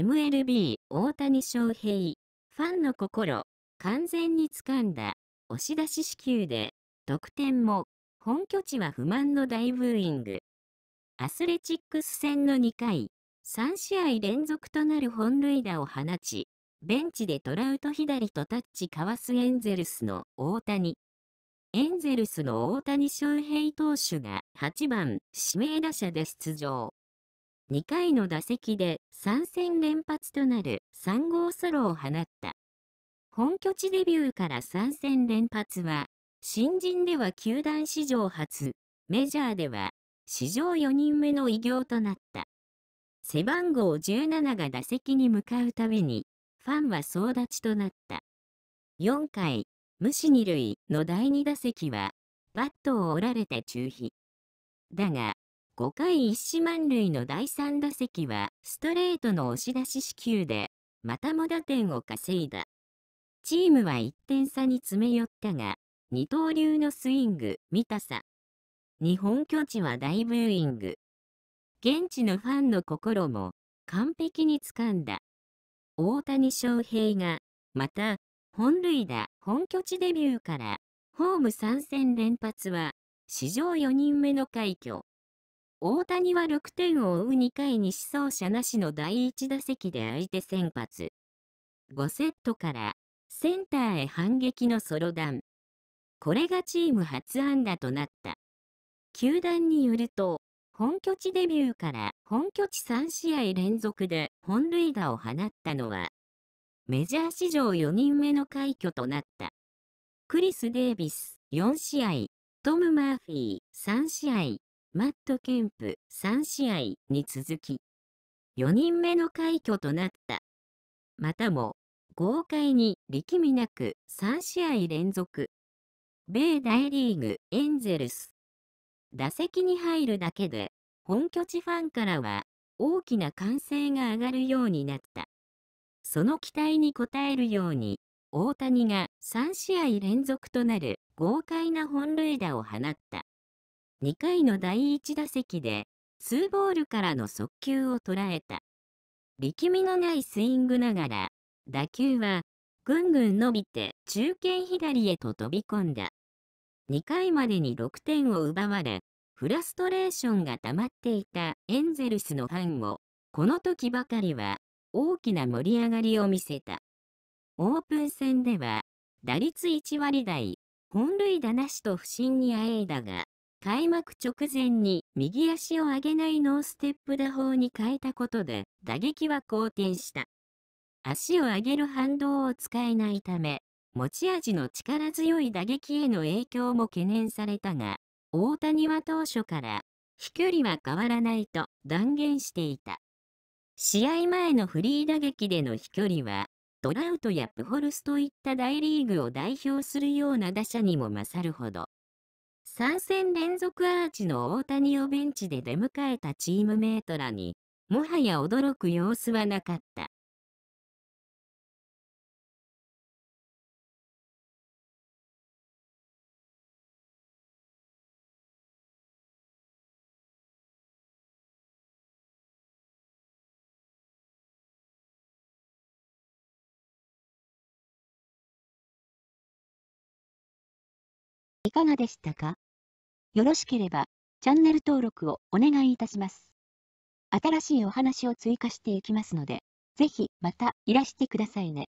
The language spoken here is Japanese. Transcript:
MLB 大谷翔平、ファンの心、完全に掴んだ、押し出し支給で、得点も、本拠地は不満の大ブーイング。アスレチックス戦の2回、3試合連続となる本塁打を放ち、ベンチでトラウト左とタッチかわすエンゼルスの大谷。エンゼルスの大谷翔平投手が8番指名打者で出場。2回の打席で3戦連発となる3号ソロを放った。本拠地デビューから3戦連発は、新人では球団史上初、メジャーでは史上4人目の偉業となった。背番号17が打席に向かうたびに、ファンは総立ちとなった。4回、無視二塁の第2打席は、バットを折られて中飛。だが、5回一死満塁の第3打席はストレートの押し出し支給で、またも打点を稼いだ。チームは1点差に詰め寄ったが、二刀流のスイング、見たさ。日本拠地は大ブーイング。現地のファンの心も完璧につかんだ。大谷翔平が、また、本塁打、本拠地デビューから、ホーム3戦連発は、史上4人目の快挙。大谷は6点を追う2回に思走者なしの第1打席で相手先発。5セットからセンターへ反撃のソロ弾。これがチーム初安打となった。球団によると、本拠地デビューから本拠地3試合連続で本塁打を放ったのは、メジャー史上4人目の快挙となった。クリス・デイビス4試合、トム・マーフィー3試合、マット・ケンプ3試合に続き、4人目の快挙となった。またも、豪快に力みなく3試合連続。米大リーグエンゼルス。打席に入るだけで、本拠地ファンからは大きな歓声が上がるようになった。その期待に応えるように、大谷が3試合連続となる豪快な本塁打を放った。2回の第1打席で、ツーボールからの速球を捉えた。力みのないスイングながら、打球は、ぐんぐん伸びて中堅左へと飛び込んだ。2回までに6点を奪われ、フラストレーションが溜まっていたエンゼルスのファンも、この時ばかりは大きな盛り上がりを見せた。オープン戦では、打率1割台、本塁打なしと不振にあえいだが、開幕直前に右足を上げないノーステップ打法に変えたことで打撃は好転した。足を上げる反動を使えないため、持ち味の力強い打撃への影響も懸念されたが、大谷は当初から飛距離は変わらないと断言していた。試合前のフリー打撃での飛距離は、トラウトやプホルスといった大リーグを代表するような打者にも勝るほど3戦連続アーチの大谷をベンチで出迎えたチームメートらに、もはや驚く様子はなかった。いかがでしたかよろしければ、チャンネル登録をお願いいたします。新しいお話を追加していきますので、ぜひまたいらしてくださいね。